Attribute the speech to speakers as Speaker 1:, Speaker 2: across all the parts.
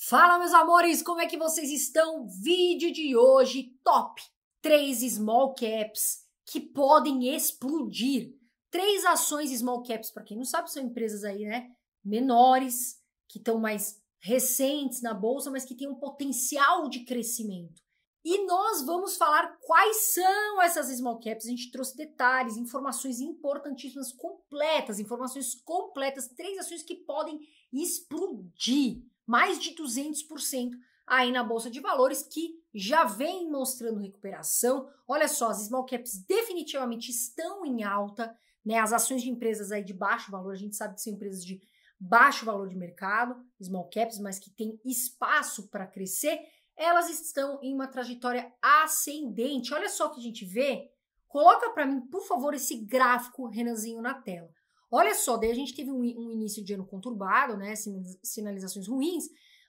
Speaker 1: Fala, meus amores, como é que vocês estão? Vídeo de hoje top: três small caps que podem explodir. Três ações small caps, para quem não sabe, são empresas aí, né, menores, que estão mais recentes na bolsa, mas que têm um potencial de crescimento. E nós vamos falar quais são essas small caps. A gente trouxe detalhes, informações importantíssimas, completas, informações completas, três ações que podem explodir mais de 200% aí na bolsa de valores que já vem mostrando recuperação. Olha só, as small caps definitivamente estão em alta, né? As ações de empresas aí de baixo valor, a gente sabe que são empresas de baixo valor de mercado, small caps, mas que tem espaço para crescer, elas estão em uma trajetória ascendente. Olha só o que a gente vê. Coloca para mim, por favor, esse gráfico, Renanzinho, na tela. Olha só, daí a gente teve um, um início de ano conturbado, né? Sinalizações ruins,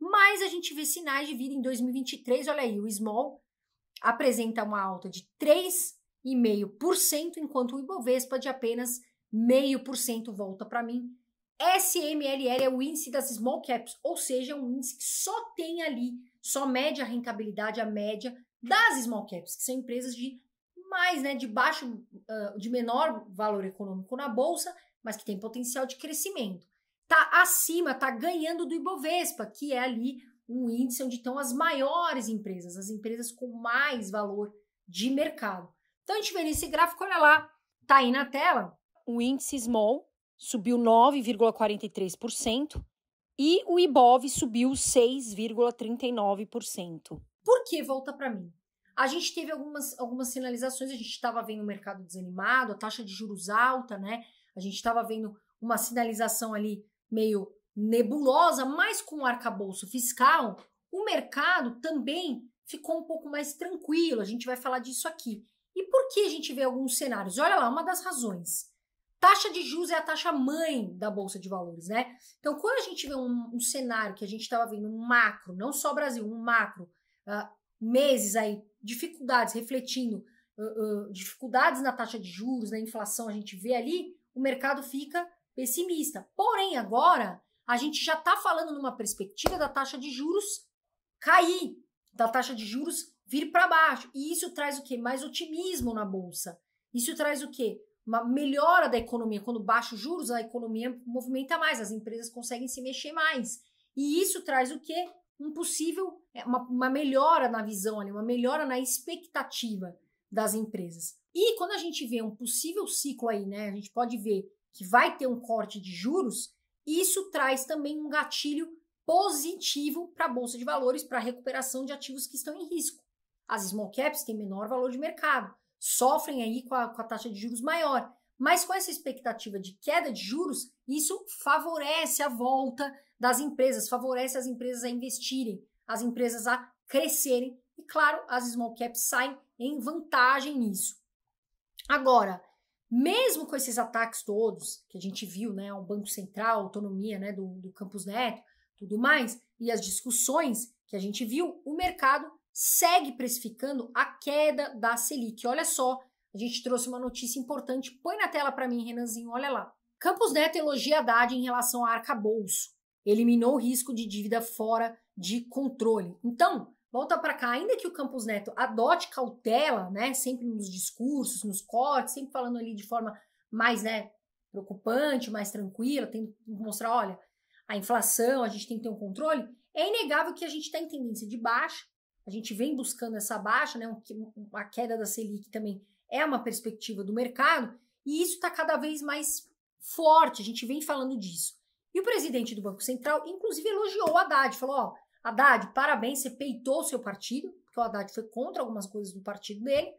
Speaker 1: mas a gente vê sinais de vida em 2023. Olha aí, o Small apresenta uma alta de 3,5%, enquanto o Ibovespa de apenas 0,5% volta para mim. SMLL é o índice das small caps, ou seja, um índice que só tem ali, só mede a rentabilidade, a média das small caps, que são empresas de mais, né, de baixo, uh, de menor valor econômico na bolsa, mas que tem potencial de crescimento. Está acima, está ganhando do Ibovespa, que é ali um índice onde estão as maiores empresas, as empresas com mais valor de mercado. Então a gente vê nesse gráfico, olha lá, tá aí na tela. O índice Small subiu 9,43% e o Ibov subiu 6,39%. Por que volta para mim? A gente teve algumas, algumas sinalizações, a gente estava vendo o mercado desanimado, a taxa de juros alta, né? A gente estava vendo uma sinalização ali meio nebulosa, mas com o arcabouço fiscal, o mercado também ficou um pouco mais tranquilo. A gente vai falar disso aqui. E por que a gente vê alguns cenários? Olha lá, uma das razões. Taxa de juros é a taxa mãe da Bolsa de Valores, né? Então, quando a gente vê um, um cenário que a gente estava vendo um macro, não só Brasil, um macro, uh, meses aí, dificuldades refletindo, uh, uh, dificuldades na taxa de juros, na inflação, a gente vê ali, o mercado fica pessimista. Porém, agora a gente já está falando numa perspectiva da taxa de juros cair, da taxa de juros vir para baixo. E isso traz o que? Mais otimismo na bolsa. Isso traz o que? Uma melhora da economia. Quando baixa os juros, a economia movimenta mais, as empresas conseguem se mexer mais. E isso traz o que? Um possível, é, uma, uma melhora na visão, uma melhora na expectativa das empresas. E quando a gente vê um possível ciclo aí, né, a gente pode ver que vai ter um corte de juros, isso traz também um gatilho positivo para a bolsa de valores, para a recuperação de ativos que estão em risco. As small caps têm menor valor de mercado, sofrem aí com a, com a taxa de juros maior, mas com essa expectativa de queda de juros, isso favorece a volta das empresas, favorece as empresas a investirem, as empresas a crescerem e, claro, as small caps saem em vantagem nisso. Agora, mesmo com esses ataques todos que a gente viu, né, ao Banco Central, autonomia né, do, do Campus Neto, tudo mais, e as discussões que a gente viu, o mercado segue precificando a queda da Selic. Olha só, a gente trouxe uma notícia importante. Põe na tela para mim, Renanzinho, olha lá. Campos Neto elogia Haddad em relação a arcabouço. Eliminou o risco de dívida fora de controle. Então, volta para cá, ainda que o Campos Neto adote cautela, né, sempre nos discursos, nos cortes, sempre falando ali de forma mais, né, preocupante, mais tranquila, tem que mostrar, olha, a inflação, a gente tem que ter um controle, é inegável que a gente está em tendência de baixa, a gente vem buscando essa baixa, né, a queda da Selic também é uma perspectiva do mercado, e isso está cada vez mais forte, a gente vem falando disso. E o presidente do Banco Central, inclusive, elogiou o Haddad, falou, ó, Haddad, parabéns, você peitou o seu partido, porque o Haddad foi contra algumas coisas do partido dele,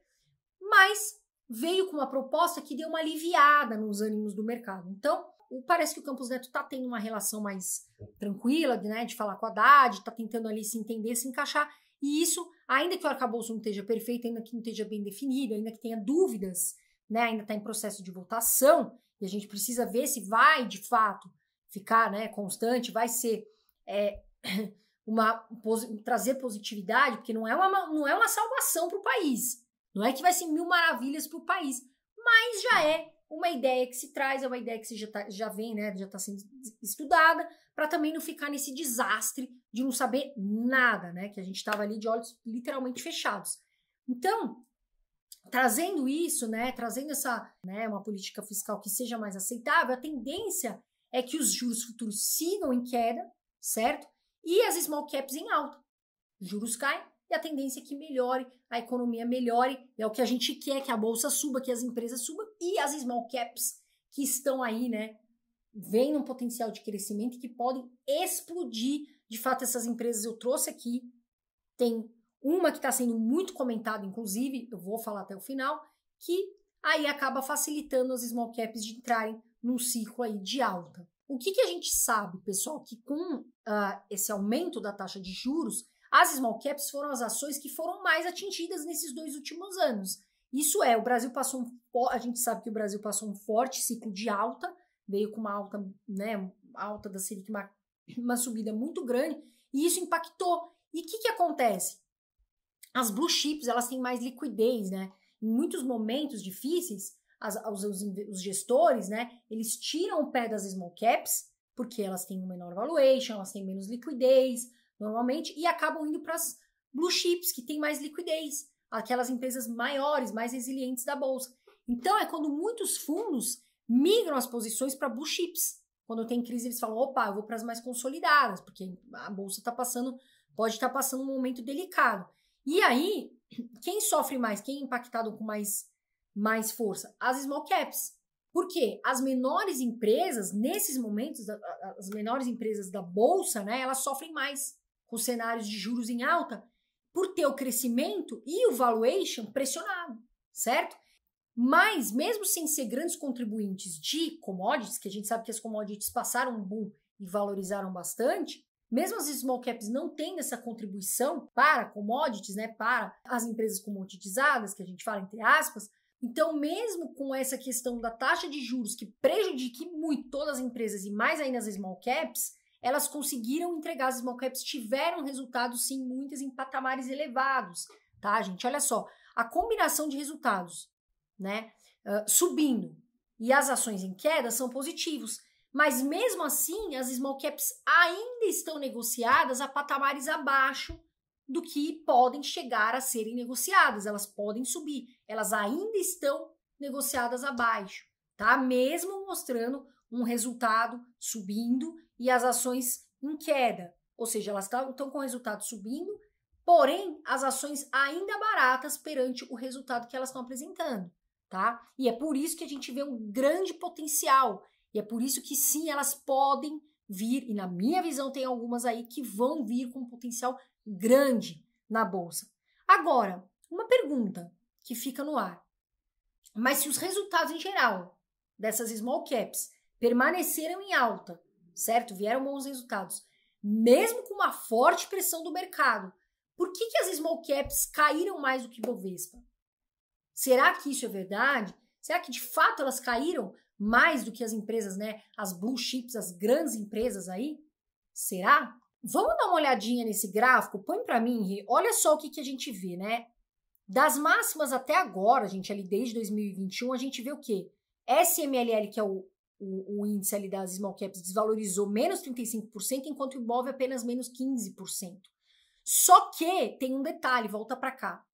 Speaker 1: mas veio com uma proposta que deu uma aliviada nos ânimos do mercado. Então, parece que o Campos Neto está tendo uma relação mais tranquila, né, de falar com a Haddad, está tentando ali se entender, se encaixar, e isso, ainda que o arcabouço não esteja perfeito, ainda que não esteja bem definido, ainda que tenha dúvidas, né, ainda está em processo de votação, e a gente precisa ver se vai, de fato, ficar né, constante, vai ser... É, uma trazer positividade, porque não é uma, não é uma salvação para o país. Não é que vai ser mil maravilhas para o país, mas já é uma ideia que se traz, é uma ideia que já, tá, já vem, né, já está sendo estudada, para também não ficar nesse desastre de não saber nada, né, que a gente estava ali de olhos literalmente fechados. Então, trazendo isso, né, trazendo essa, né, uma política fiscal que seja mais aceitável, a tendência é que os juros futuros sigam em queda, certo? e as small caps em alta. Juros caem e a tendência é que melhore, a economia melhore, é o que a gente quer, que a bolsa suba, que as empresas subam e as small caps que estão aí, né, vem um potencial de crescimento que podem explodir. De fato, essas empresas eu trouxe aqui. Tem uma que está sendo muito comentada, inclusive, eu vou falar até o final, que aí acaba facilitando as small caps de entrarem num ciclo aí de alta. O que, que a gente sabe, pessoal, que com uh, esse aumento da taxa de juros, as small caps foram as ações que foram mais atingidas nesses dois últimos anos. Isso é, o Brasil passou um, a gente sabe que o Brasil passou um forte ciclo de alta, veio com uma alta, né, alta da Selic, uma, uma subida muito grande, e isso impactou. E o que, que acontece? As blue chips, elas têm mais liquidez, né? Em muitos momentos difíceis, as, os, os gestores, né, eles tiram o pé das small caps, porque elas têm um menor valuation, elas têm menos liquidez, normalmente, e acabam indo para as blue chips, que têm mais liquidez, aquelas empresas maiores, mais resilientes da bolsa. Então, é quando muitos fundos migram as posições para blue chips. Quando tem crise, eles falam: opa, eu vou para as mais consolidadas, porque a bolsa está passando, pode estar tá passando um momento delicado. E aí, quem sofre mais, quem é impactado com mais mais força? As small caps. Por quê? As menores empresas, nesses momentos, as menores empresas da bolsa, né, elas sofrem mais com cenários de juros em alta por ter o crescimento e o valuation pressionado, certo? Mas, mesmo sem ser grandes contribuintes de commodities, que a gente sabe que as commodities passaram um boom e valorizaram bastante, mesmo as small caps não tendo essa contribuição para commodities, né, para as empresas comoditizadas, que a gente fala entre aspas, então, mesmo com essa questão da taxa de juros que prejudique muito todas as empresas e mais ainda as small caps, elas conseguiram entregar as small caps, tiveram resultados sim muitas em patamares elevados, tá, gente? Olha só, a combinação de resultados, né, uh, subindo e as ações em queda são positivos, mas mesmo assim as small caps ainda estão negociadas a patamares abaixo do que podem chegar a serem negociadas. Elas podem subir, elas ainda estão negociadas abaixo, tá? Mesmo mostrando um resultado subindo e as ações em queda, ou seja, elas estão com o resultado subindo, porém as ações ainda baratas perante o resultado que elas estão apresentando, tá? E é por isso que a gente vê um grande potencial e é por isso que sim, elas podem vir, e na minha visão tem algumas aí que vão vir com um potencial grande na bolsa. Agora, uma pergunta que fica no ar. Mas se os resultados em geral dessas small caps permaneceram em alta, certo? Vieram bons resultados, mesmo com uma forte pressão do mercado. Por que, que as small caps caíram mais do que Bovespa? Será que isso é verdade? Será que de fato elas caíram mais do que as empresas, né? As blue chips, as grandes empresas aí? Será? Vamos dar uma olhadinha nesse gráfico? Põe para mim, Ri. Olha só o que, que a gente vê, né? Das máximas até agora, gente, ali desde 2021, a gente vê o quê? SMLL, que é o, o, o índice ali das small caps, desvalorizou menos 35%, enquanto o Ibov é apenas menos 15%. Só que tem um detalhe, volta para cá.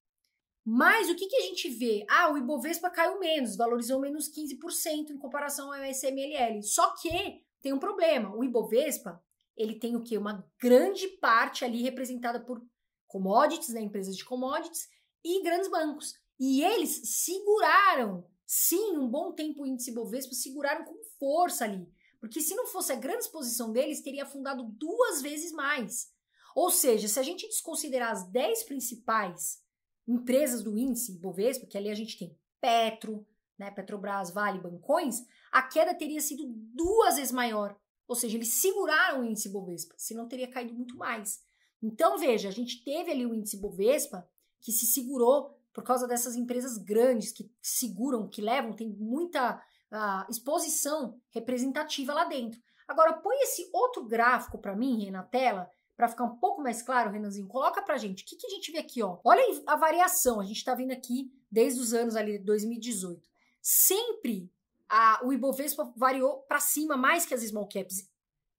Speaker 1: Mas o que, que a gente vê? Ah, o Ibovespa caiu menos, valorizou menos 15% em comparação ao SMLL. Só que tem um problema. O Ibovespa ele tem o que Uma grande parte ali representada por commodities, né, empresas de commodities e grandes bancos. E eles seguraram, sim, um bom tempo o índice Bovespa, seguraram com força ali. Porque se não fosse a grande exposição deles, teria afundado duas vezes mais. Ou seja, se a gente desconsiderar as 10 principais empresas do índice Bovespa, que ali a gente tem Petro, né, Petrobras, Vale, Bancões, a queda teria sido duas vezes maior. Ou seja, eles seguraram o índice Bovespa, senão teria caído muito mais. Então, veja, a gente teve ali o índice Bovespa que se segurou por causa dessas empresas grandes que seguram, que levam, tem muita uh, exposição representativa lá dentro. Agora, põe esse outro gráfico para mim, Rê, na tela, para ficar um pouco mais claro, Renanzinho. Coloca para gente. O que, que a gente vê aqui? Ó? Olha a variação. A gente está vendo aqui desde os anos ali 2018. Sempre a, o Ibovespa variou para cima mais que as small caps,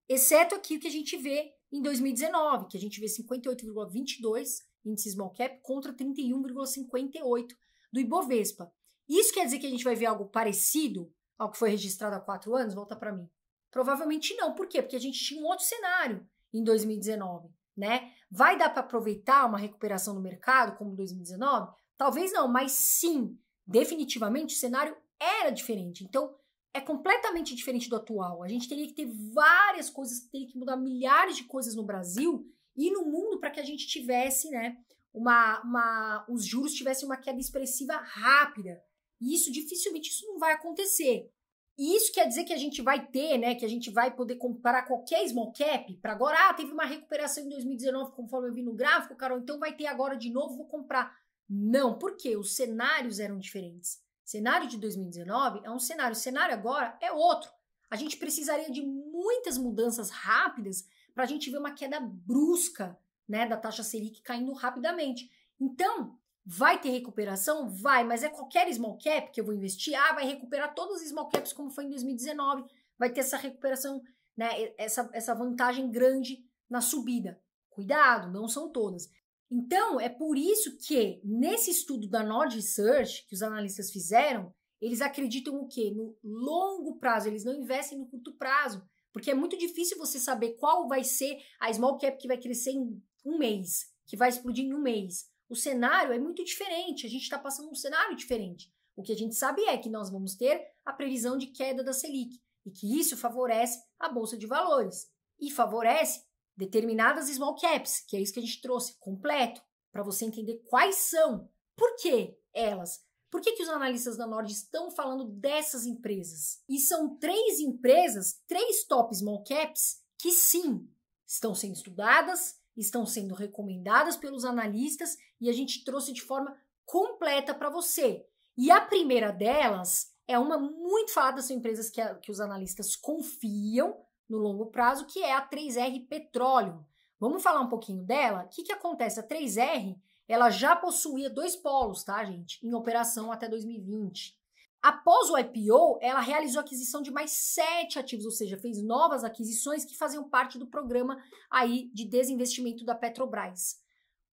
Speaker 1: exceto aqui o que a gente vê em 2019, que a gente vê 58,22 índice small cap contra 31,58 do Ibovespa. Isso quer dizer que a gente vai ver algo parecido ao que foi registrado há quatro anos? Volta para mim. Provavelmente não. Por quê? Porque a gente tinha um outro cenário em 2019, né? Vai dar para aproveitar uma recuperação no mercado como 2019? Talvez não, mas sim, definitivamente o cenário era diferente. Então, é completamente diferente do atual. A gente teria que ter várias coisas, teria que mudar milhares de coisas no Brasil e no mundo para que a gente tivesse, né, uma, uma, os juros tivessem uma queda expressiva rápida. E isso dificilmente isso não vai acontecer. E isso quer dizer que a gente vai ter, né, que a gente vai poder comprar qualquer small cap para agora, ah, teve uma recuperação em 2019, conforme eu vi no gráfico, Carol, então vai ter agora de novo, vou comprar. Não, porque os cenários eram diferentes. Cenário de 2019 é um cenário, cenário agora é outro. A gente precisaria de muitas mudanças rápidas para a gente ver uma queda brusca né, da taxa Selic caindo rapidamente. Então, vai ter recuperação? Vai, mas é qualquer small cap que eu vou investir? Ah, vai recuperar todas as small caps como foi em 2019, vai ter essa recuperação, né, essa, essa vantagem grande na subida. Cuidado, não são todas. Então, é por isso que, nesse estudo da Nord Research, que os analistas fizeram, eles acreditam o quê? No longo prazo, eles não investem no curto prazo, porque é muito difícil você saber qual vai ser a small cap que vai crescer em um mês, que vai explodir em um mês. O cenário é muito diferente, a gente está passando um cenário diferente. O que a gente sabe é que nós vamos ter a previsão de queda da Selic e que isso favorece a bolsa de valores e favorece determinadas small caps, que é isso que a gente trouxe, completo, para você entender quais são, por que elas. Por que, que os analistas da Nord estão falando dessas empresas? E são três empresas, três top small caps, que sim, estão sendo estudadas, estão sendo recomendadas pelos analistas e a gente trouxe de forma completa para você. E a primeira delas é uma muito falada, são empresas que, a, que os analistas confiam, no longo prazo, que é a 3R Petróleo. Vamos falar um pouquinho dela? O que, que acontece? A 3R ela já possuía dois polos, tá, gente? Em operação até 2020. Após o IPO, ela realizou a aquisição de mais sete ativos, ou seja, fez novas aquisições que faziam parte do programa aí de desinvestimento da Petrobras.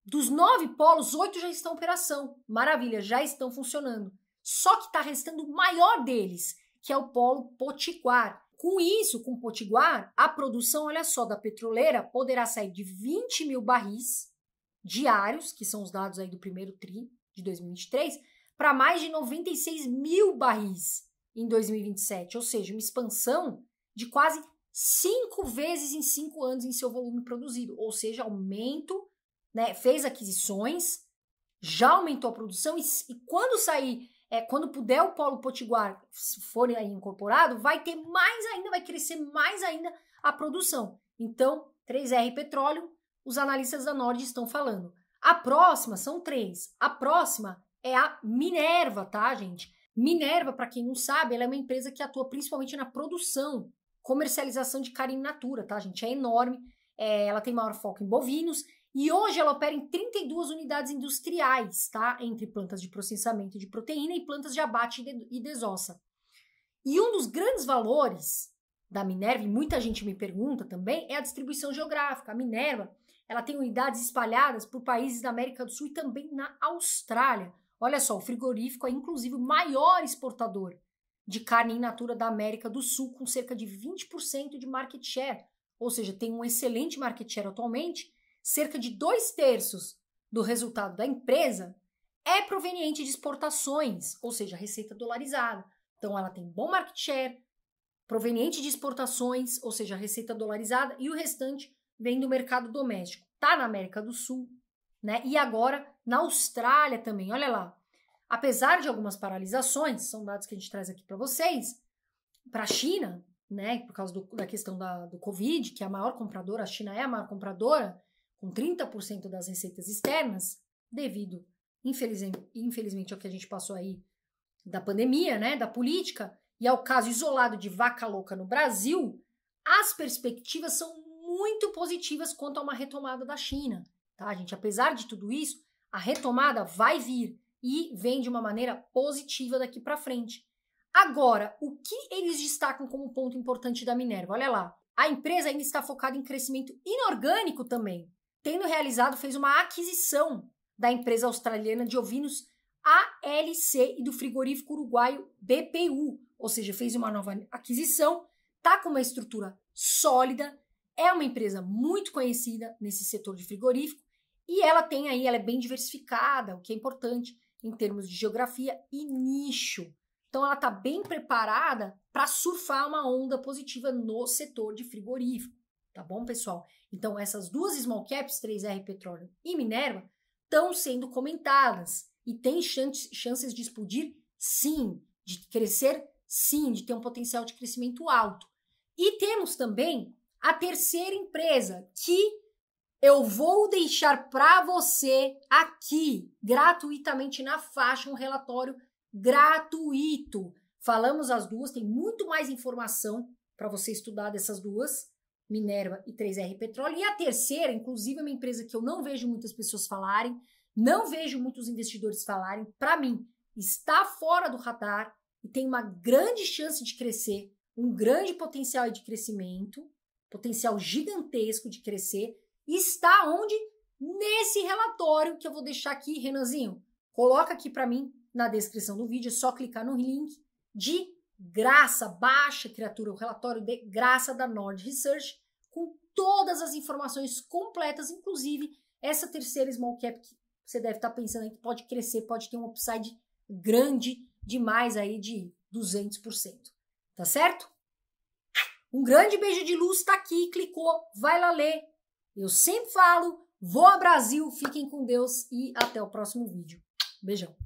Speaker 1: Dos nove polos, oito já estão em operação. Maravilha, já estão funcionando. Só que está restando o maior deles, que é o polo Potiguar, com isso, com Potiguar, a produção, olha só, da petroleira poderá sair de 20 mil barris diários, que são os dados aí do primeiro TRI de 2023, para mais de 96 mil barris em 2027, ou seja, uma expansão de quase cinco vezes em cinco anos em seu volume produzido, ou seja, aumento, né, fez aquisições, já aumentou a produção e, e quando sair é, quando puder o polo potiguar for aí incorporado, vai ter mais ainda, vai crescer mais ainda a produção. Então, 3R petróleo, os analistas da Nord estão falando. A próxima são três. A próxima é a Minerva, tá, gente? Minerva, para quem não sabe, ela é uma empresa que atua principalmente na produção, comercialização de carne in natura, tá, gente? É enorme. É, ela tem maior foco em bovinos e hoje ela opera em 32 unidades industriais, tá? Entre plantas de processamento de proteína e plantas de abate e desossa. E um dos grandes valores da Minerva, e muita gente me pergunta também, é a distribuição geográfica. A Minerva, ela tem unidades espalhadas por países da América do Sul e também na Austrália. Olha só, o frigorífico é inclusive o maior exportador de carne in natura da América do Sul, com cerca de 20% de market share. Ou seja, tem um excelente market share atualmente cerca de dois terços do resultado da empresa é proveniente de exportações, ou seja, receita dolarizada. Então, ela tem bom market share, proveniente de exportações, ou seja, receita dolarizada, e o restante vem do mercado doméstico. Está na América do Sul, né? E agora na Austrália também. Olha lá. Apesar de algumas paralisações, são dados que a gente traz aqui para vocês, para a China, né? Por causa do, da questão da, do Covid, que é a maior compradora, a China é a maior compradora, com 30% das receitas externas, devido, infelizmente, infelizmente, ao que a gente passou aí da pandemia, né, da política, e ao caso isolado de vaca louca no Brasil, as perspectivas são muito positivas quanto a uma retomada da China, tá, gente? Apesar de tudo isso, a retomada vai vir e vem de uma maneira positiva daqui para frente. Agora, o que eles destacam como ponto importante da Minerva? Olha lá, a empresa ainda está focada em crescimento inorgânico também tendo realizado, fez uma aquisição da empresa australiana de ovinos ALC e do frigorífico uruguaio BPU, ou seja, fez uma nova aquisição, está com uma estrutura sólida, é uma empresa muito conhecida nesse setor de frigorífico e ela tem aí, ela é bem diversificada, o que é importante em termos de geografia e nicho. Então ela está bem preparada para surfar uma onda positiva no setor de frigorífico. Tá bom, pessoal? Então, essas duas small caps, 3R Petróleo e Minerva, estão sendo comentadas e têm chances de explodir, sim, de crescer, sim, de ter um potencial de crescimento alto. E temos também a terceira empresa que eu vou deixar para você aqui gratuitamente na faixa um relatório gratuito. Falamos as duas, tem muito mais informação para você estudar dessas duas, Minerva e 3R Petróleo. E a terceira, inclusive, é uma empresa que eu não vejo muitas pessoas falarem, não vejo muitos investidores falarem. Para mim, está fora do radar e tem uma grande chance de crescer, um grande potencial de crescimento, potencial gigantesco de crescer. E está onde? Nesse relatório que eu vou deixar aqui, Renanzinho. Coloca aqui para mim na descrição do vídeo, é só clicar no link de Graça, baixa criatura, o relatório de Graça da Nord Research, com todas as informações completas, inclusive essa terceira small cap que você deve estar pensando aí que pode crescer, pode ter um upside grande demais aí de 200%. Tá certo? Um grande beijo de luz, tá aqui, clicou, vai lá ler. Eu sempre falo, vou ao Brasil, fiquem com Deus e até o próximo vídeo. Beijão.